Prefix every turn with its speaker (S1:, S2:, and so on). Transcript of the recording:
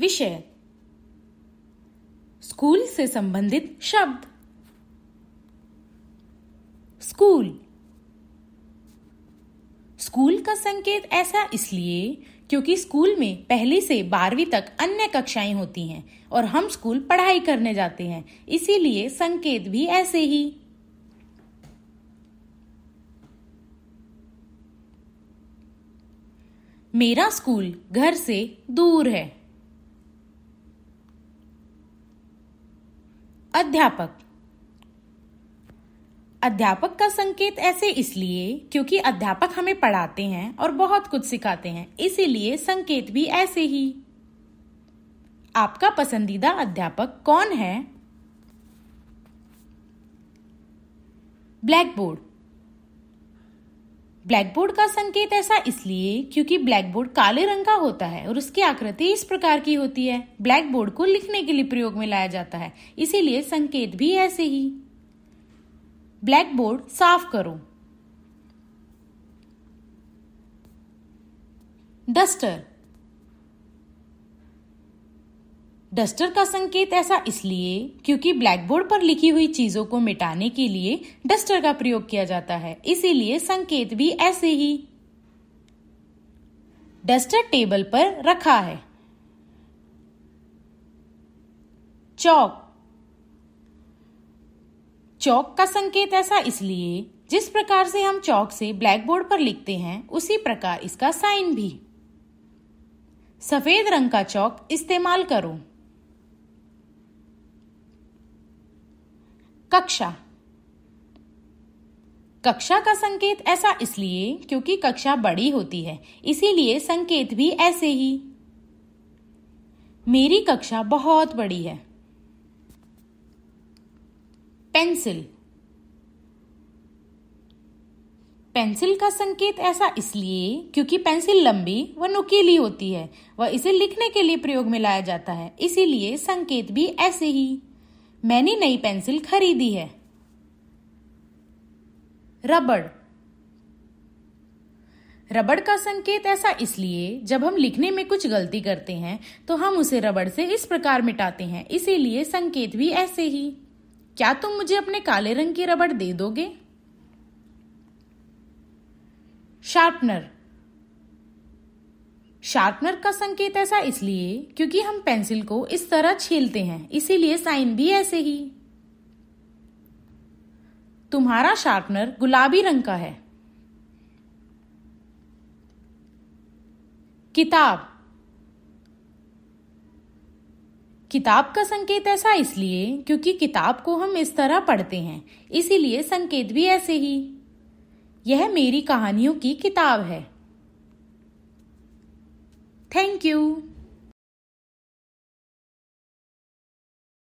S1: विषय स्कूल से संबंधित शब्द स्कूल स्कूल का संकेत ऐसा इसलिए क्योंकि स्कूल में पहली से बारहवीं तक अन्य कक्षाएं होती हैं और हम स्कूल पढ़ाई करने जाते हैं इसीलिए संकेत भी ऐसे ही मेरा स्कूल घर से दूर है अध्यापक अध्यापक का संकेत ऐसे इसलिए क्योंकि अध्यापक हमें पढ़ाते हैं और बहुत कुछ सिखाते हैं इसीलिए संकेत भी ऐसे ही आपका पसंदीदा अध्यापक कौन है ब्लैक बोर्ड ब्लैकबोर्ड का संकेत ऐसा इसलिए क्योंकि ब्लैकबोर्ड काले रंग का होता है और उसकी आकृति इस प्रकार की होती है ब्लैकबोर्ड को लिखने के लिए प्रयोग में लाया जाता है इसीलिए संकेत भी ऐसे ही ब्लैकबोर्ड साफ करो डस्टर डस्टर का संकेत ऐसा इसलिए क्योंकि ब्लैकबोर्ड पर लिखी हुई चीजों को मिटाने के लिए डस्टर का प्रयोग किया जाता है इसीलिए संकेत भी ऐसे ही डस्टर टेबल पर रखा है चौक चौक का संकेत ऐसा इसलिए जिस प्रकार से हम चौक से ब्लैक बोर्ड पर लिखते हैं उसी प्रकार इसका साइन भी सफेद रंग का चौक इस्तेमाल करो कक्षा कक्षा का संकेत ऐसा इसलिए क्योंकि कक्षा बड़ी होती है इसीलिए संकेत भी ऐसे ही मेरी कक्षा बहुत बड़ी है पेंसिल पेंसिल का संकेत ऐसा इसलिए क्योंकि पेंसिल लंबी व नुकीली होती है वह इसे लिखने के लिए प्रयोग में लाया जाता है इसीलिए संकेत भी ऐसे ही मैंने नई पेंसिल खरीदी है रबड़ रबड़ का संकेत ऐसा इसलिए जब हम लिखने में कुछ गलती करते हैं तो हम उसे रबड़ से इस प्रकार मिटाते हैं इसीलिए संकेत भी ऐसे ही क्या तुम मुझे अपने काले रंग की रबड़ दे दोगे शार्पनर शार्पनर का संकेत ऐसा इसलिए क्योंकि हम पेंसिल को इस तरह छीलते हैं इसीलिए साइन भी ऐसे ही तुम्हारा शार्पनर गुलाबी रंग का है किताब किताब का संकेत ऐसा इसलिए क्योंकि किताब को हम इस तरह पढ़ते हैं इसीलिए संकेत भी ऐसे ही यह मेरी कहानियों की किताब है Thank you.